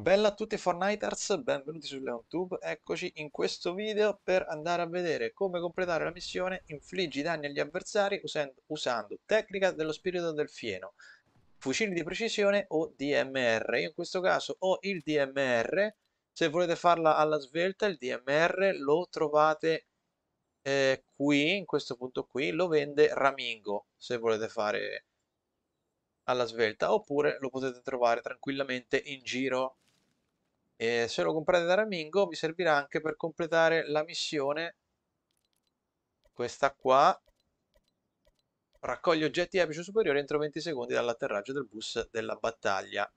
Bella a tutti Fortniters, benvenuti su LeonTube, eccoci in questo video per andare a vedere come completare la missione Infliggi danni agli avversari usando, usando tecnica dello spirito del fieno, fucili di precisione o DMR, io in questo caso ho il DMR, se volete farla alla svelta il DMR lo trovate eh, qui, in questo punto qui, lo vende Ramingo, se volete fare alla svelta oppure lo potete trovare tranquillamente in giro e se lo comprate da Ramingo vi servirà anche per completare la missione, questa qua, raccoglie oggetti epici superiori entro 20 secondi dall'atterraggio del bus della battaglia.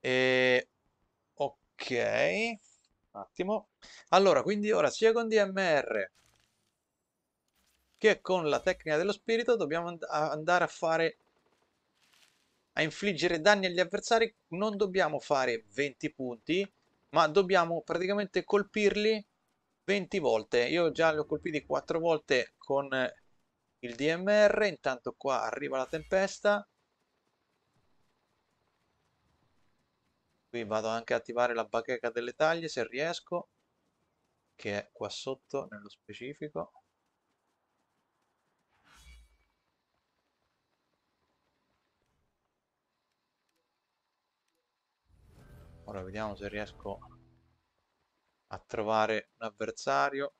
E... Ok, un attimo. Allora, quindi ora sia con DMR che con la tecnica dello spirito dobbiamo and andare a fare a infliggere danni agli avversari non dobbiamo fare 20 punti, ma dobbiamo praticamente colpirli 20 volte. Io già li ho colpiti 4 volte con eh, il DMR, intanto qua arriva la tempesta. Qui vado anche a attivare la bacheca delle taglie se riesco, che è qua sotto nello specifico. Ora vediamo se riesco a trovare un avversario.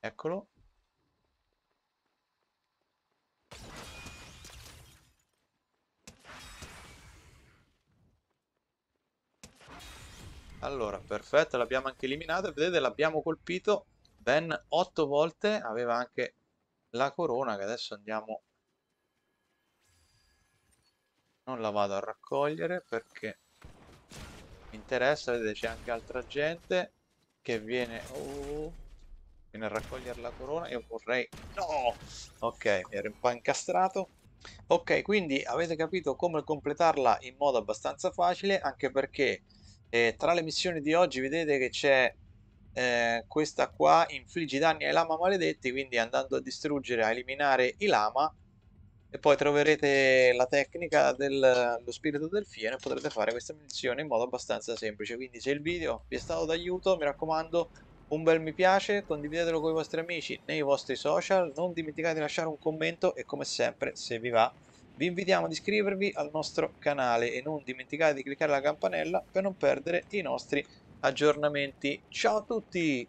Eccolo. Allora, perfetto, l'abbiamo anche eliminato. Vedete, l'abbiamo colpito ben otto volte. Aveva anche la corona che adesso andiamo non la vado a raccogliere perché mi interessa, vedete c'è anche altra gente che viene, oh, viene a raccogliere la corona, io vorrei, no, ok, mi ero un po' incastrato, ok quindi avete capito come completarla in modo abbastanza facile anche perché eh, tra le missioni di oggi vedete che c'è eh, questa qua infliggi danni ai lama maledetti quindi andando a distruggere a eliminare i lama e poi troverete la tecnica dello spirito del fieno e potrete fare questa missione in modo abbastanza semplice. Quindi se il video vi è stato d'aiuto, mi raccomando, un bel mi piace, condividetelo con i vostri amici nei vostri social, non dimenticate di lasciare un commento e come sempre, se vi va, vi invitiamo ad iscrivervi al nostro canale e non dimenticate di cliccare la campanella per non perdere i nostri aggiornamenti. Ciao a tutti!